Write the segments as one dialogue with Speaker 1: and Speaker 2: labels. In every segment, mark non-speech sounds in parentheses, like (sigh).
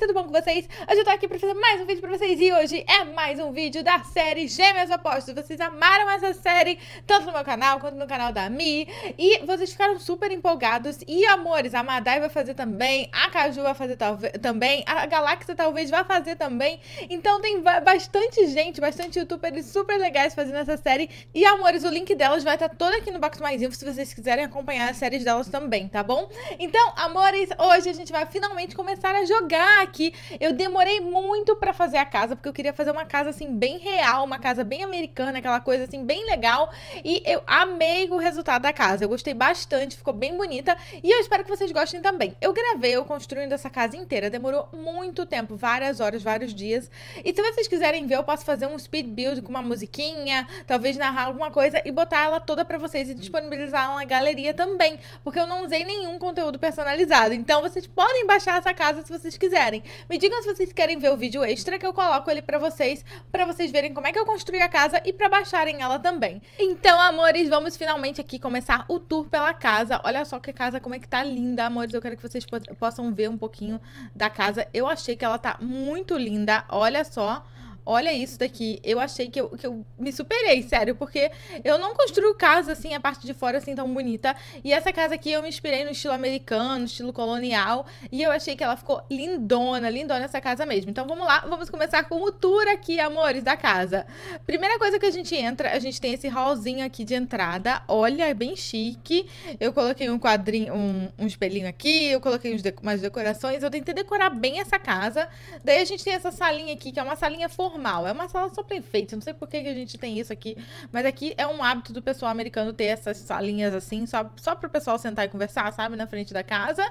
Speaker 1: tudo bom com vocês? Hoje eu tô aqui pra fazer mais um vídeo pra vocês e hoje é mais um vídeo da série Gêmeas Apostas. Vocês amaram essa série, tanto no meu canal quanto no canal da Mi, e vocês ficaram super empolgados. E, amores, a Madai vai fazer também, a Caju vai fazer também, a Galáxia talvez vai fazer também. Então tem bastante gente, bastante youtubers super legais fazendo essa série. E, amores, o link delas vai estar tá todo aqui no box mais info se vocês quiserem acompanhar as séries delas também, tá bom? Então, amores, hoje a gente vai finalmente começar a jogar aqui. Eu demorei muito para fazer a casa, porque eu queria fazer uma casa assim bem real, uma casa bem americana, aquela coisa assim bem legal. E eu amei o resultado da casa. Eu gostei bastante, ficou bem bonita e eu espero que vocês gostem também. Eu gravei eu construindo essa casa inteira, demorou muito tempo, várias horas, vários dias. E se vocês quiserem ver, eu posso fazer um speed build com uma musiquinha, talvez narrar alguma coisa e botar ela toda para vocês e disponibilizar uma na galeria também, porque eu não usei nenhum conteúdo personalizado. Então vocês podem baixar essa casa se vocês quiserem. Me digam se vocês querem ver o vídeo extra que eu coloco ele pra vocês, pra vocês verem como é que eu construí a casa e pra baixarem ela também. Então, amores, vamos finalmente aqui começar o tour pela casa. Olha só que casa, como é que tá linda, amores. Eu quero que vocês possam ver um pouquinho da casa. Eu achei que ela tá muito linda, olha só olha isso daqui. Eu achei que eu, que eu me superei, sério, porque eu não construo casa assim, a parte de fora assim tão bonita. E essa casa aqui eu me inspirei no estilo americano, estilo colonial. E eu achei que ela ficou lindona, lindona essa casa mesmo. Então vamos lá, vamos começar com o tour aqui, amores, da casa. Primeira coisa que a gente entra, a gente tem esse hallzinho aqui de entrada. Olha, é bem chique. Eu coloquei um quadrinho, um, um espelhinho aqui, eu coloquei umas decorações. Eu tentei decorar bem essa casa. Daí a gente tem essa salinha aqui, que é uma salinha formada normal. É uma sala só enfeite. Não sei por que, que a gente tem isso aqui. Mas aqui é um hábito do pessoal americano ter essas salinhas assim, só, só pro pessoal sentar e conversar, sabe? Na frente da casa.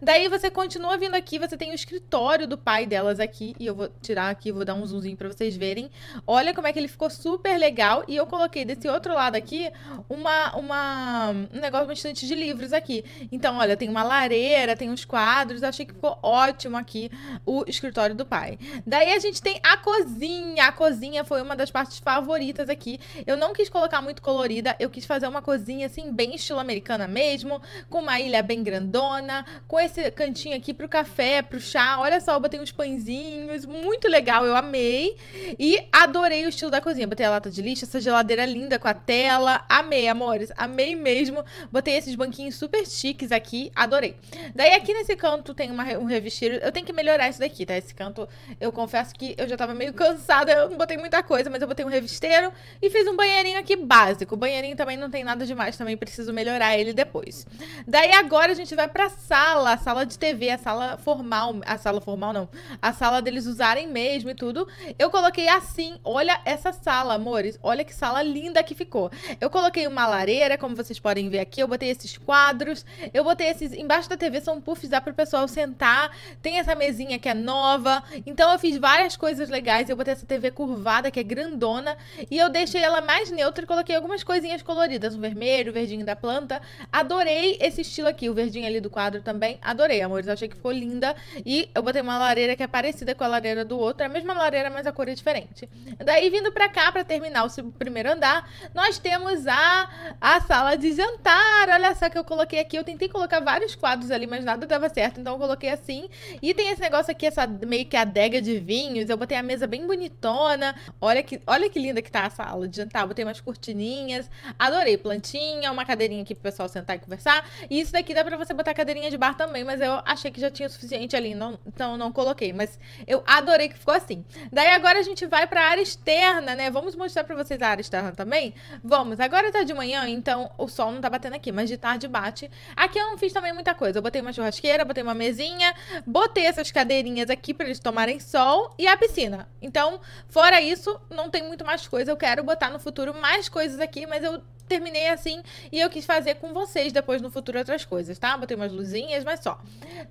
Speaker 1: Daí você continua vindo aqui, você tem o escritório do pai delas aqui. E eu vou tirar aqui, vou dar um zoomzinho pra vocês verem. Olha como é que ele ficou super legal. E eu coloquei desse outro lado aqui uma, uma, um negócio, uma estante de livros aqui. Então, olha, tem uma lareira, tem uns quadros. Eu achei que ficou ótimo aqui o escritório do pai. Daí a gente tem a cozinha Sim, a cozinha foi uma das partes favoritas aqui. Eu não quis colocar muito colorida, eu quis fazer uma cozinha assim, bem estilo americana mesmo, com uma ilha bem grandona, com esse cantinho aqui pro café, pro chá. Olha só, eu botei uns pãezinhos, muito legal, eu amei. E adorei o estilo da cozinha. Botei a lata de lixo, essa geladeira linda com a tela. Amei, amores, amei mesmo. Botei esses banquinhos super chiques aqui, adorei. Daí aqui nesse canto tem uma, um revestir Eu tenho que melhorar isso daqui, tá? Esse canto, eu confesso que eu já tava meio cansada eu não botei muita coisa, mas eu botei um revisteiro e fiz um banheirinho aqui básico. O banheirinho também não tem nada demais, também preciso melhorar ele depois. Daí agora a gente vai pra sala, a sala de TV, a sala formal, a sala formal não, a sala deles usarem mesmo e tudo. Eu coloquei assim, olha essa sala, amores, olha que sala linda que ficou. Eu coloquei uma lareira, como vocês podem ver aqui, eu botei esses quadros, eu botei esses, embaixo da TV são puffs, dá pro pessoal sentar, tem essa mesinha que é nova, então eu fiz várias coisas legais, eu botei essa TV curvada, que é grandona. E eu deixei ela mais neutra e coloquei algumas coisinhas coloridas. o vermelho, o verdinho da planta. Adorei esse estilo aqui, o verdinho ali do quadro também. Adorei, amores. Achei que ficou linda. E eu botei uma lareira que é parecida com a lareira do outro. É a mesma lareira, mas a cor é diferente. Daí, vindo pra cá, pra terminar o primeiro andar, nós temos a, a sala de jantar. Olha só que eu coloquei aqui. Eu tentei colocar vários quadros ali, mas nada dava certo. Então, eu coloquei assim. E tem esse negócio aqui, essa meio que adega de vinhos. Eu botei a mesa bem bonita bonitona. Olha que, olha que linda que tá a sala de jantar. Botei umas cortininhas. Adorei. Plantinha, uma cadeirinha aqui pro pessoal sentar e conversar. E isso daqui dá pra você botar cadeirinha de bar também, mas eu achei que já tinha o suficiente ali, não, então não coloquei. Mas eu adorei que ficou assim. Daí agora a gente vai pra área externa, né? Vamos mostrar pra vocês a área externa também? Vamos. Agora tá de manhã, então o sol não tá batendo aqui, mas de tarde bate. Aqui eu não fiz também muita coisa. Eu botei uma churrasqueira, botei uma mesinha, botei essas cadeirinhas aqui pra eles tomarem sol e a piscina. Então então, fora isso, não tem muito mais coisa. Eu quero botar no futuro mais coisas aqui, mas eu terminei assim e eu quis fazer com vocês depois no futuro outras coisas, tá? Botei umas luzinhas, mas só.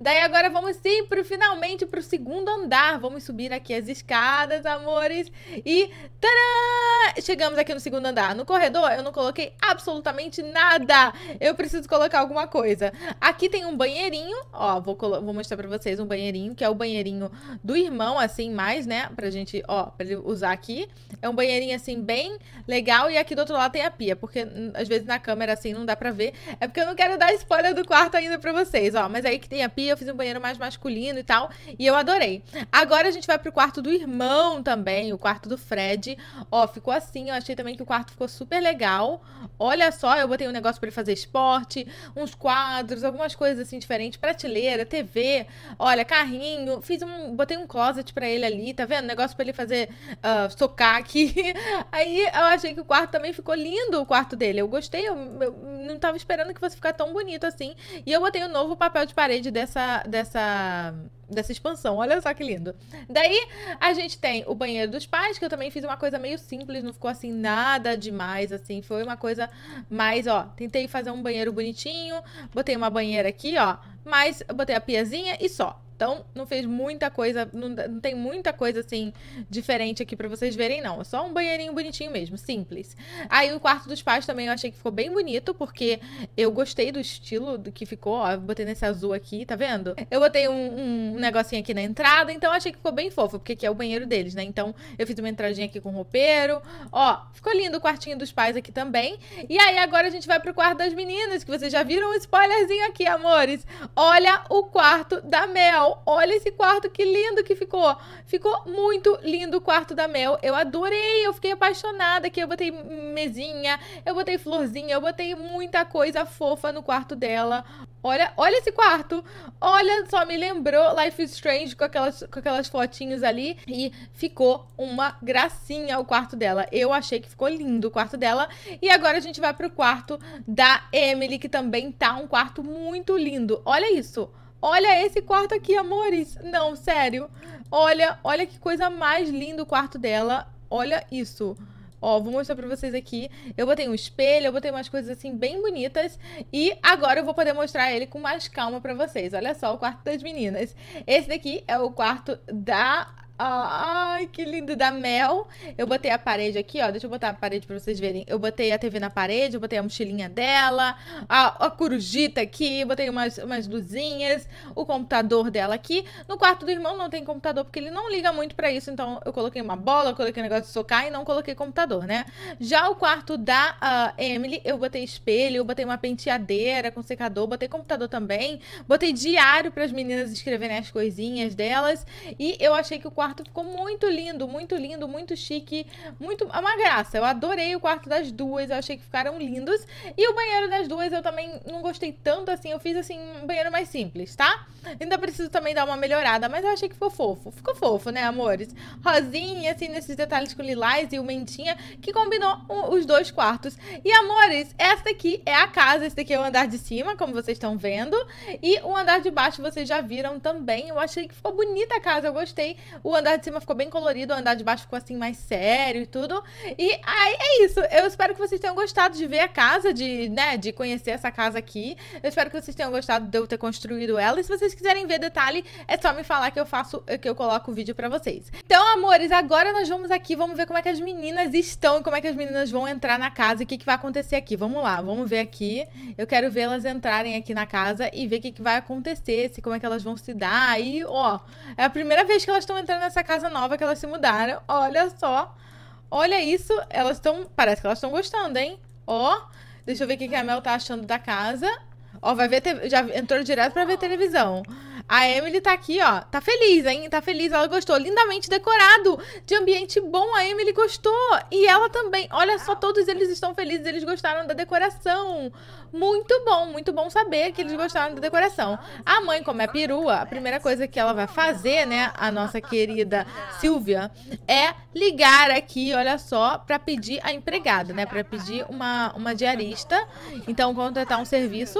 Speaker 1: Daí agora vamos sim pro, finalmente pro segundo andar. Vamos subir aqui as escadas, amores. E tadã! Chegamos aqui no segundo andar. No corredor eu não coloquei absolutamente nada. Eu preciso colocar alguma coisa. Aqui tem um banheirinho, ó, vou, vou mostrar pra vocês um banheirinho, que é o banheirinho do irmão, assim, mais, né? Pra gente, ó, pra ele usar aqui. É um banheirinho, assim, bem legal. E aqui do outro lado tem a pia, porque às vezes na câmera assim não dá pra ver. É porque eu não quero dar spoiler do quarto ainda pra vocês, ó. Mas aí que tem a pia, eu fiz um banheiro mais masculino e tal. E eu adorei. Agora a gente vai pro quarto do irmão também, o quarto do Fred. Ó, ficou assim. Eu achei também que o quarto ficou super legal. Olha só, eu botei um negócio pra ele fazer esporte, uns quadros, algumas coisas assim diferentes. Prateleira, TV, olha, carrinho. Fiz um. Botei um closet pra ele ali, tá vendo? Negócio pra ele fazer uh, socar aqui. (laughs) aí eu achei que o quarto também ficou lindo, o quarto foto dele. Eu gostei, eu, eu não estava esperando que fosse ficar tão bonito assim. E eu botei o um novo papel de parede dessa, dessa dessa expansão. Olha só que lindo. Daí a gente tem o banheiro dos pais, que eu também fiz uma coisa meio simples, não ficou assim nada demais, assim, foi uma coisa mais, ó, tentei fazer um banheiro bonitinho, botei uma banheira aqui, ó, mas botei a piazinha e só. Então, não fez muita coisa, não, não tem muita coisa assim diferente aqui para vocês verem, não. É só um banheirinho bonitinho mesmo, simples. Aí o quarto dos pais também eu achei que ficou bem bonito, porque eu gostei do estilo que ficou, ó. Botei nesse azul aqui, tá vendo? Eu botei um, um um negocinho aqui na entrada. Então achei que ficou bem fofo, porque aqui é o banheiro deles, né? Então eu fiz uma entradinha aqui com roupeiro. Ó, ficou lindo o quartinho dos pais aqui também. E aí agora a gente vai pro quarto das meninas, que vocês já viram um spoilerzinho aqui, amores. Olha o quarto da Mel. Olha esse quarto, que lindo que ficou. Ficou muito lindo o quarto da Mel. Eu adorei, eu fiquei apaixonada aqui. Eu botei mesinha, eu botei florzinha, eu botei muita coisa fofa no quarto dela. Olha, olha esse quarto. Olha, só me lembrou Life is Strange com aquelas, com aquelas fotinhas ali. E ficou uma gracinha o quarto dela. Eu achei que ficou lindo o quarto dela. E agora a gente vai pro quarto da Emily, que também tá um quarto muito lindo. Olha isso. Olha esse quarto aqui, amores. Não, sério. Olha, olha que coisa mais linda o quarto dela. Olha isso. Olha isso. Ó, vou mostrar pra vocês aqui. Eu botei um espelho, eu botei umas coisas assim bem bonitas. E agora eu vou poder mostrar ele com mais calma pra vocês. Olha só o quarto das meninas. Esse daqui é o quarto da Ai, que lindo, da Mel. Eu botei a parede aqui, ó. Deixa eu botar a parede pra vocês verem. Eu botei a TV na parede, eu botei a mochilinha dela, a, a corujita aqui, botei umas, umas luzinhas, o computador dela aqui. No quarto do irmão não tem computador, porque ele não liga muito pra isso. Então eu coloquei uma bola, coloquei um negócio de socar e não coloquei computador, né? Já o quarto da uh, Emily, eu botei espelho, eu botei uma penteadeira com secador, botei computador também. Botei diário para as meninas escreverem as coisinhas delas. E eu achei que o quarto quarto ficou muito lindo, muito lindo, muito chique, muito. É uma graça. Eu adorei o quarto das duas, eu achei que ficaram lindos. E o banheiro das duas eu também não gostei tanto assim. Eu fiz assim, um banheiro mais simples, tá? Ainda preciso também dar uma melhorada, mas eu achei que ficou fofo. Ficou fofo, né, amores? Rosinha, assim, nesses detalhes com lilás e o mentinha, que combinou os dois quartos. E, amores, essa aqui é a casa, esse daqui é o andar de cima, como vocês estão vendo. E o andar de baixo vocês já viram também. Eu achei que ficou bonita a casa, eu gostei. O o andar de cima ficou bem colorido, o andar de baixo ficou assim mais sério e tudo. E aí é isso. Eu espero que vocês tenham gostado de ver a casa, de, né, de conhecer essa casa aqui. Eu espero que vocês tenham gostado de eu ter construído ela. E se vocês quiserem ver detalhe, é só me falar que eu faço, que eu coloco o vídeo para vocês. Então, amores, agora nós vamos aqui, vamos ver como é que as meninas estão e como é que as meninas vão entrar na casa e o que, que vai acontecer aqui. Vamos lá, vamos ver aqui. Eu quero vê-las entrarem aqui na casa e ver o que, que vai acontecer, se como é que elas vão se dar. E, ó, é a primeira vez que elas estão entrando nessa casa nova que elas se mudaram. Olha só. Olha isso. Elas estão. Parece que elas estão gostando, hein? Ó. Deixa eu ver o que, que a Mel tá achando da casa. Ó, vai ver. Te... Já entrou direto pra ver televisão. A Emily tá aqui, ó. Tá feliz, hein? Tá feliz, ela gostou. Lindamente decorado. De ambiente bom, a Emily gostou. E ela também. Olha só, todos eles estão felizes, eles gostaram da decoração. Muito bom, muito bom saber que eles gostaram da decoração. A mãe, como é perua, a primeira coisa que ela vai fazer, né, a nossa querida Silvia, é ligar aqui, olha só, para pedir a empregada, né, para pedir uma, uma diarista. Então, contratar um serviço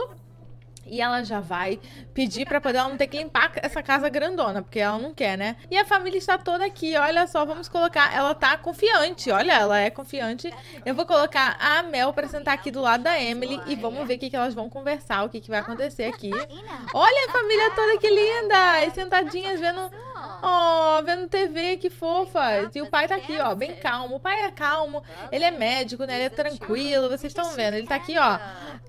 Speaker 1: e ela já vai pedir para poder ela não ter que limpar essa casa grandona, porque ela não quer, né? E a família está toda aqui, olha só, vamos colocar. Ela tá confiante, olha, ela é confiante. Eu vou colocar a Mel para sentar aqui do lado da Emily e vamos ver o que, que elas vão conversar, o que, que vai acontecer aqui. Olha a família toda que linda! E sentadinhas vendo. Oh, vendo TV, que fofas. E o pai tá aqui, ó, bem calmo. O pai é calmo, ele é médico, né? Ele é tranquilo. Vocês estão vendo, ele tá aqui, ó.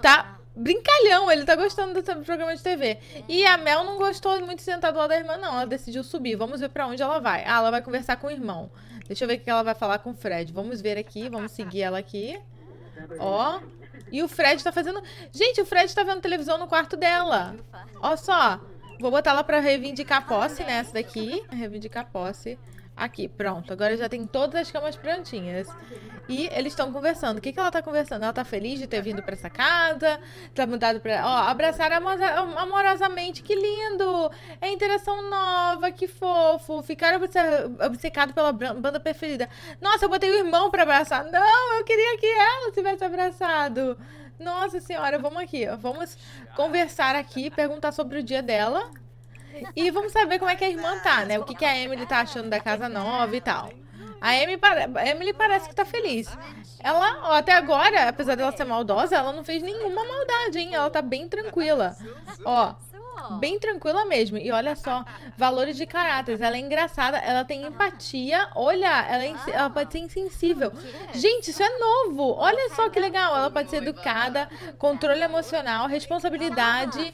Speaker 1: Tá brincalhão, ele tá gostando do programa de TV. E a Mel não gostou muito de sentar do lado da irmã, não. Ela decidiu subir. Vamos ver para onde ela vai. Ah, ela vai conversar com o irmão. Deixa eu ver o que ela vai falar com o Fred. Vamos ver aqui, vamos seguir ela aqui. Ó. E o Fred tá fazendo. Gente, o Fred tá vendo televisão no quarto dela. Ó só. Vou botar ela pra reivindicar a posse, né? Essa daqui. Reivindicar a posse Aqui, pronto. Agora já tem todas as camas prontinhas. E eles estão conversando. O que, que ela tá conversando? Ela tá feliz de ter vindo para essa casa? Tá mudado pra. Ó, abraçar amorosamente. Que lindo! É interação nova, que fofo. Ficaram obcecados pela banda preferida. Nossa, eu botei o irmão para abraçar. Não, eu queria que ela tivesse abraçado. Nossa senhora, vamos aqui. Vamos conversar aqui, perguntar sobre o dia dela. E vamos saber como é que a irmã tá, né? O que, que a Emily tá achando da casa nova e tal. A Emily, a Emily parece que tá feliz. Ela, ó, até agora, apesar dela ser maldosa, ela não fez nenhuma maldade, hein? Ela tá bem tranquila. Ó, bem tranquila mesmo. E olha só, valores de caráter. Ela é engraçada, ela tem empatia. Olha, ela, é ela pode ser ah, insensível. É gente, isso é novo. Olha só que legal. Ela pode ser educada, controle emocional, responsabilidade.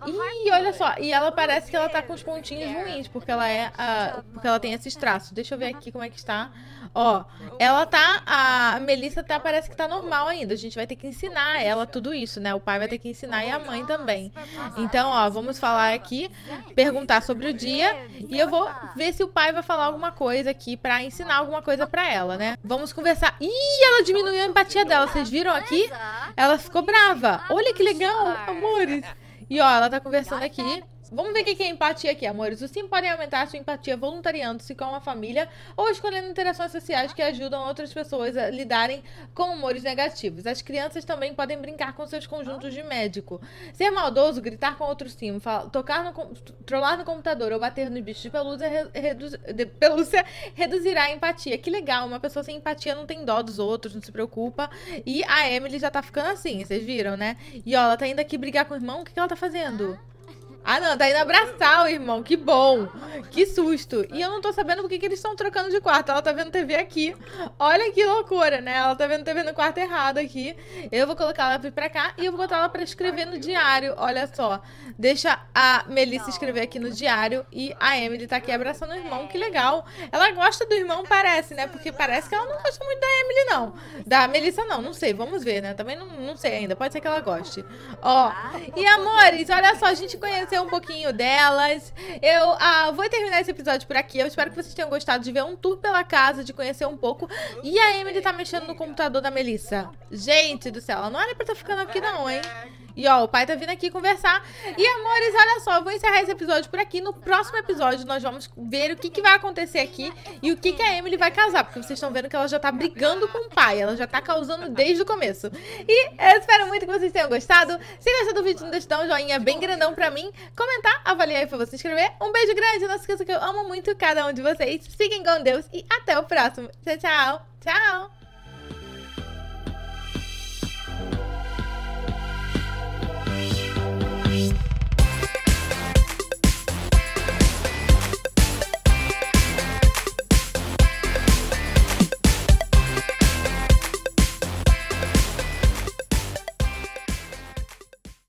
Speaker 1: Ah, e olha só, e ela parece que ela tá com os pontinhos ruins, porque ela é, uh, porque ela tem esses traços. Deixa eu ver aqui como é que está. Ó, ela tá, a Melissa tá, parece que tá normal ainda. A gente vai ter que ensinar ela tudo isso, né? O pai vai ter que ensinar e a mãe também. Então, ó, vamos falar aqui, perguntar sobre o dia e eu vou ver se o pai vai falar alguma coisa aqui para ensinar alguma coisa para ela, né? Vamos conversar. Ih, ela diminuiu a empatia dela, vocês viram aqui? Ela ficou brava. Olha que legal, amores. E ó, ela tá conversando aqui Vamos ver o que é empatia aqui, amores. Os sim podem aumentar sua empatia voluntariando-se com uma família ou escolhendo interações sociais que ajudam outras pessoas a lidarem com humores negativos. As crianças também podem brincar com seus conjuntos de médico. Ser maldoso, gritar com outro sim, tocar no trollar no computador ou bater nos bichos de pelúcia, de pelúcia (laughs) reduzirá a empatia. Que legal, uma pessoa sem empatia não tem dó dos outros, não se preocupa. E a Emily já tá ficando assim, vocês viram, né? E ó, ela tá indo aqui brigar com o irmão, o que, que ela tá fazendo? Ah. Ah, não, tá indo abraçar o irmão. Que bom. Que susto. E eu não tô sabendo por que eles estão trocando de quarto. Ela tá vendo TV aqui. Olha que loucura, né? Ela tá vendo TV no quarto errado aqui. Eu vou colocar ela pra, pra cá e eu vou botar ela pra escrever no diário. Olha só. Deixa a Melissa escrever aqui no diário e a Emily tá aqui abraçando o irmão. Que legal. Ela gosta do irmão, parece, né? Porque parece que ela não gosta muito da Emily, não. Da Melissa, não. Não sei. Vamos ver, né? Também não, não sei ainda. Pode ser que ela goste. Ó. E amores, olha só. A gente conheceu conhecer um pouquinho delas. Eu ah, vou terminar esse episódio por aqui. Eu espero que vocês tenham gostado de ver um tour pela casa, de conhecer um pouco. E a Emily tá mexendo no computador da Melissa. Gente do céu, ela não era pra estar tá ficando aqui não, hein? E ó, o pai tá vindo aqui conversar. E amores, olha só, eu vou encerrar esse episódio por aqui. No próximo episódio nós vamos ver o que, que vai acontecer aqui e o que, que a Emily vai casar. Porque vocês estão vendo que ela já tá brigando com o pai. Ela já tá causando desde o começo. E eu espero muito que vocês tenham gostado. Se gostou do vídeo, não de dar um joinha bem grandão pra mim. Comentar, avaliar e pra você inscrever. Um beijo grande. Não se esqueça que eu amo muito cada um de vocês. Fiquem com Deus e até o próximo. Tchau, tchau. Tchau.